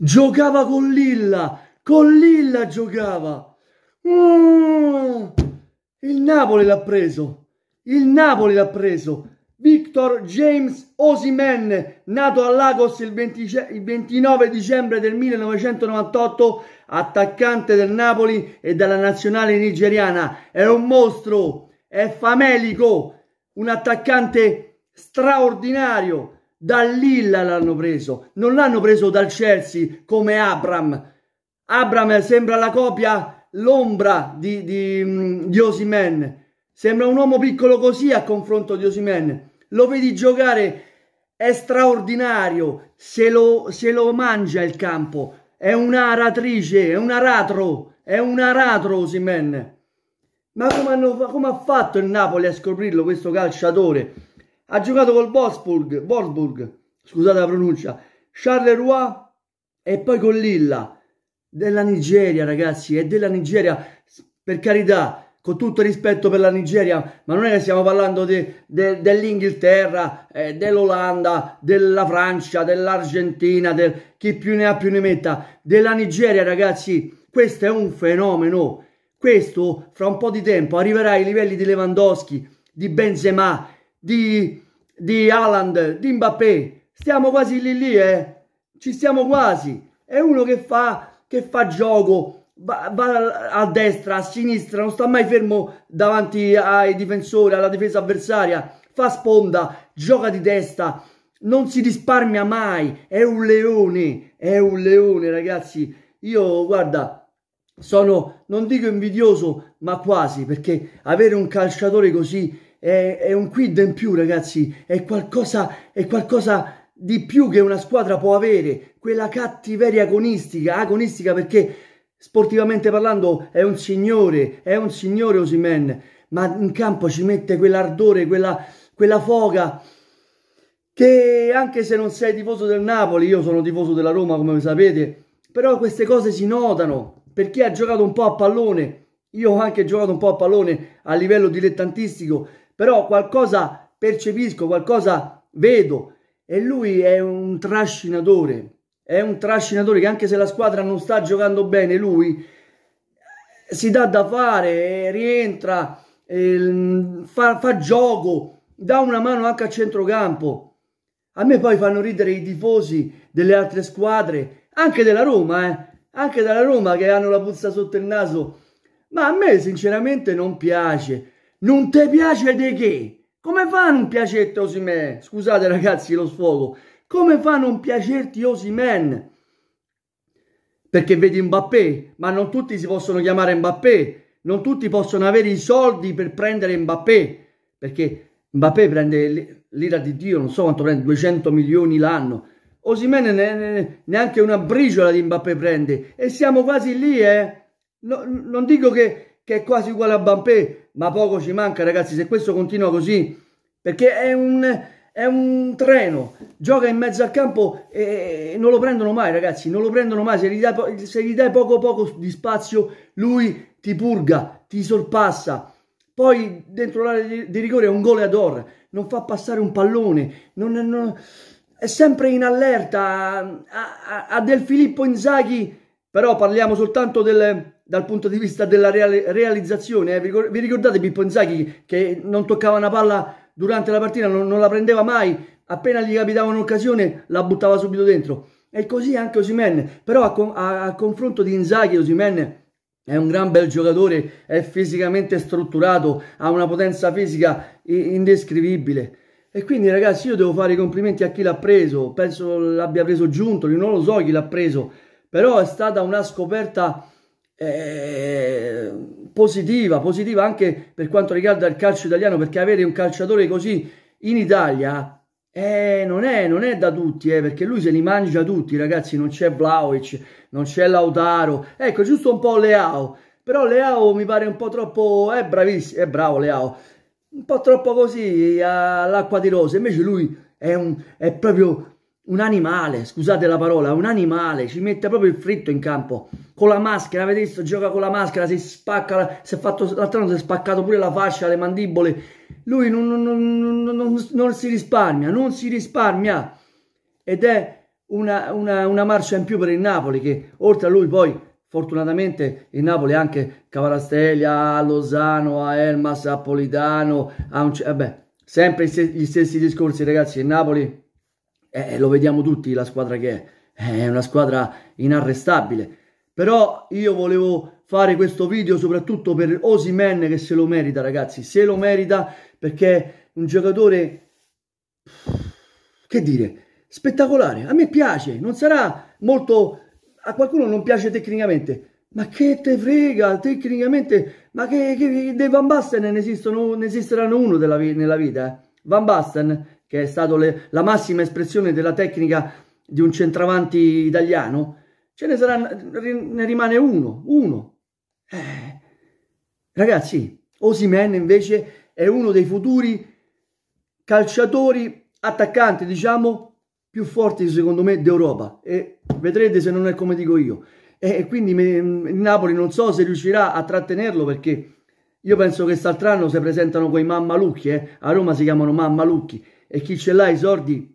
Giocava con Lilla, con Lilla giocava. Mm. Il Napoli l'ha preso, il Napoli l'ha preso. Victor James Osimen, nato a Lagos il, 20, il 29 dicembre del 1998, attaccante del Napoli e della nazionale nigeriana, è un mostro, è famelico, un attaccante straordinario, dal Lilla l'hanno preso, non l'hanno preso dal Chelsea come Abram. Abram sembra la copia, l'ombra di, di, mm, di Osimen. Sembra un uomo piccolo così a confronto di Osimen. Lo vedi giocare, è straordinario, se lo, se lo mangia il campo. È un'aratrice, è un aratro, è un aratro Osimen. Ma come, hanno, come ha fatto il Napoli a scoprirlo questo calciatore? Ha giocato col Wolfsburg, Wolfsburg scusate la pronuncia, Charleroi e poi con Lilla della Nigeria, ragazzi, è della Nigeria, per carità, con tutto rispetto per la Nigeria, ma non è che stiamo parlando de, de, dell'Inghilterra, eh, dell'Olanda, della Francia, dell'Argentina, del, chi più ne ha più ne metta, della Nigeria, ragazzi, questo è un fenomeno. Questo fra un po' di tempo arriverà ai livelli di Lewandowski, di Benzema, di, di Haaland, di Mbappé. Stiamo quasi lì lì, eh? Ci stiamo quasi. È uno che fa, che fa gioco, va, va a destra, a sinistra, non sta mai fermo davanti ai difensori, alla difesa avversaria. Fa sponda, gioca di testa, non si risparmia mai. È un leone, è un leone, ragazzi. Io, guarda, sono non dico invidioso, ma quasi, perché avere un calciatore così è, è un quid in più, ragazzi, è qualcosa, è qualcosa di più che una squadra può avere, quella cattiveria agonistica, agonistica perché sportivamente parlando è un signore, è un signore Osimen, ma in campo ci mette quell'ardore, quella, quella foga che anche se non sei tifoso del Napoli, io sono tifoso della Roma come sapete, però queste cose si notano, per chi ha giocato un po' a pallone, io ho anche giocato un po' a pallone a livello dilettantistico, però qualcosa percepisco, qualcosa vedo e lui è un trascinatore, è un trascinatore che anche se la squadra non sta giocando bene, lui eh, si dà da fare, eh, rientra, eh, fa, fa gioco, dà una mano anche a centrocampo. A me poi fanno ridere i tifosi delle altre squadre, anche della Roma, eh? anche della Roma che hanno la puzza sotto il naso. Ma a me sinceramente non piace non ti piace di che? Come fa a non piacerti Osimen? Scusate ragazzi lo sfogo. Come fa a non piacerti Osimen? Perché vedi Mbappé, ma non tutti si possono chiamare Mbappé, non tutti possono avere i soldi per prendere Mbappé, perché Mbappé prende l'ira di Dio, non so quanto prende, 200 milioni l'anno. Osimene ne, ne, neanche una briciola di Mbappé prende e siamo quasi lì, eh? No, non dico che che è quasi uguale a Bampé, ma poco ci manca ragazzi, se questo continua così, perché è un, è un treno, gioca in mezzo al campo e non lo prendono mai ragazzi, non lo prendono mai, se gli dai, se gli dai poco poco di spazio lui ti purga, ti sorpassa, poi dentro l'area di, di, rigore è un gol ad or, non fa passare un pallone, non, non, è sempre in allerta, ha, ha, ha del Filippo Inzaghi, però parliamo soltanto del dal punto di vista della reale, realizzazione. Eh? Vi ricordate Pippo Inzaghi che non toccava una palla durante la partita, non, non la prendeva mai, appena gli capitava un'occasione la buttava subito dentro. E così anche Osimen, però a, a, a, confronto di Inzaghi Osimen è un gran bel giocatore, è fisicamente strutturato, ha una potenza fisica indescrivibile. E quindi ragazzi io devo fare i complimenti a chi l'ha preso, penso l'abbia preso Giuntoli, non lo so chi l'ha preso, però è stata una scoperta eh, positiva, positiva anche per quanto riguarda il calcio italiano, perché avere un calciatore così in Italia eh, non, è, non, è, da tutti, eh, perché lui se li mangia tutti, ragazzi. Non c'è Vlaovic, non c'è Lautaro, ecco, giusto un po' Leao. Però Leao mi pare un po' troppo. È eh, bravissimo, è eh, bravo Leao, un po' troppo così all'acqua di rose. Invece lui è, un, è proprio un animale, scusate la parola, un animale, ci mette proprio il fritto in campo, con la maschera, avete visto, gioca con la maschera, si spacca, si è fatto, l'altro si è spaccato pure la fascia, le mandibole, lui non, non, non, non si risparmia, non si risparmia, ed è una, una, una, marcia in più per il Napoli, che oltre a lui poi, fortunatamente, il Napoli ha anche Cavarastelia, a Lozano, a Elmas, a Politano, a un, vabbè, sempre gli stessi discorsi ragazzi, il Napoli eh, lo vediamo tutti la squadra che è, eh, è una squadra inarrestabile. Però io volevo fare questo video soprattutto per Osimen che se lo merita ragazzi, se lo merita perché un giocatore, che dire, spettacolare, a me piace, non sarà molto, a qualcuno non piace tecnicamente, ma che te frega, tecnicamente, ma che, che dei Van Basten ne, esistono, ne esisteranno uno della, nella vita, eh? Van Basten che è stata la massima espressione della tecnica di un centravanti italiano, ce ne, sarà, ne rimane uno, uno. Eh. Ragazzi, Osimen invece è uno dei futuri calciatori attaccanti, diciamo, più forti secondo me d'Europa e vedrete se non è come dico io. E quindi il Napoli non so se riuscirà a trattenerlo perché io penso che quest'altro anno si presentano quei mammalucchi, eh? a Roma si chiamano mammalucchi e chi ce l'ha i soldi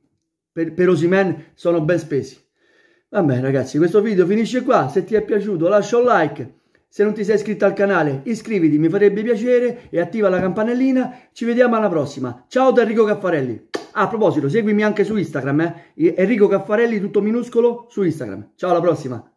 per, per Osimen sono ben spesi. Vabbè ragazzi, questo video finisce qua, se ti è piaciuto lascia un like, se non ti sei iscritto al canale iscriviti, mi farebbe piacere e attiva la campanellina, ci vediamo alla prossima. Ciao da Enrico Caffarelli. Ah, a proposito, seguimi anche su Instagram, eh? Enrico Caffarelli tutto minuscolo su Instagram. Ciao alla prossima.